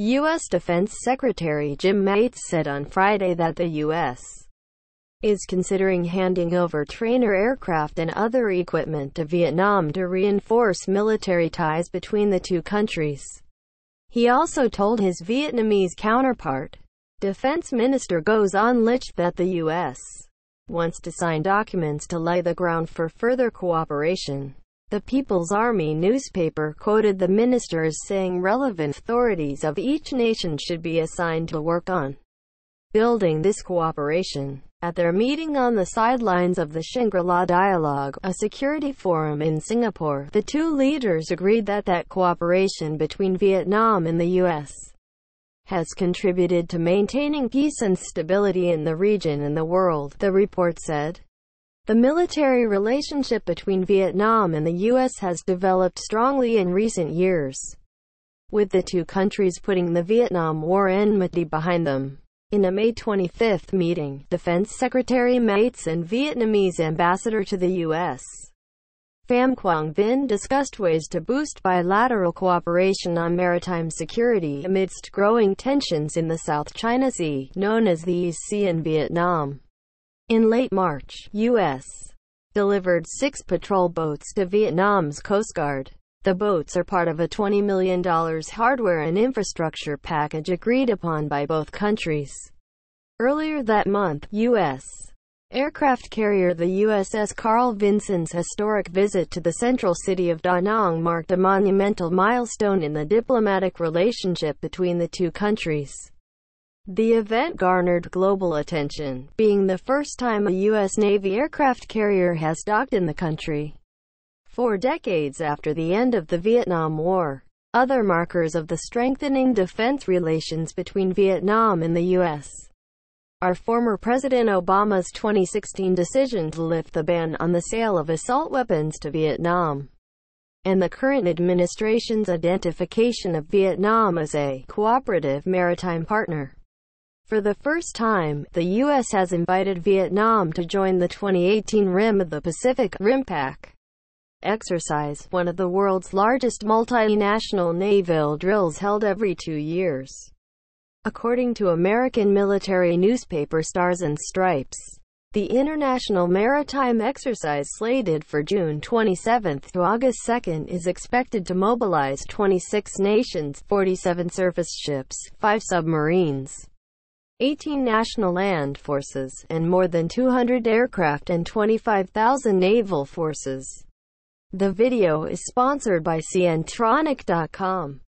U.S. Defense Secretary Jim Mates said on Friday that the U.S. is considering handing over trainer aircraft and other equipment to Vietnam to reinforce military ties between the two countries. He also told his Vietnamese counterpart, Defense Minister Goes On Lich that the U.S. wants to sign documents to lay the ground for further cooperation. The People's Army newspaper quoted the minister as saying relevant authorities of each nation should be assigned to work on building this cooperation. At their meeting on the sidelines of the Shangri-La Dialogue, a security forum in Singapore, the two leaders agreed that that cooperation between Vietnam and the U.S. has contributed to maintaining peace and stability in the region and the world, the report said. The military relationship between Vietnam and the U.S. has developed strongly in recent years, with the two countries putting the Vietnam War enmity behind them. In a May 25 meeting, Defense Secretary Mates and Vietnamese ambassador to the U.S. Pham Quang Vinh discussed ways to boost bilateral cooperation on maritime security amidst growing tensions in the South China Sea, known as the East Sea in Vietnam. In late March, U.S. delivered six patrol boats to Vietnam's Coast Guard. The boats are part of a $20 million hardware and infrastructure package agreed upon by both countries. Earlier that month, U.S. aircraft carrier the USS Carl Vinson's historic visit to the central city of Da Nang marked a monumental milestone in the diplomatic relationship between the two countries. The event garnered global attention, being the first time a U.S. Navy aircraft carrier has docked in the country. Four decades after the end of the Vietnam War, other markers of the strengthening defense relations between Vietnam and the U.S. are former President Obama's 2016 decision to lift the ban on the sale of assault weapons to Vietnam and the current administration's identification of Vietnam as a cooperative maritime partner. For the first time, the U.S. has invited Vietnam to join the 2018 Rim of the Pacific RIMPAC exercise, one of the world's largest multinational naval drills held every two years. According to American military newspaper Stars and Stripes, the international maritime exercise slated for June 27 to August 2 is expected to mobilize 26 nations, 47 surface ships, 5 submarines, 18 national land forces, and more than 200 aircraft and 25,000 naval forces. The video is sponsored by Cientronic.com.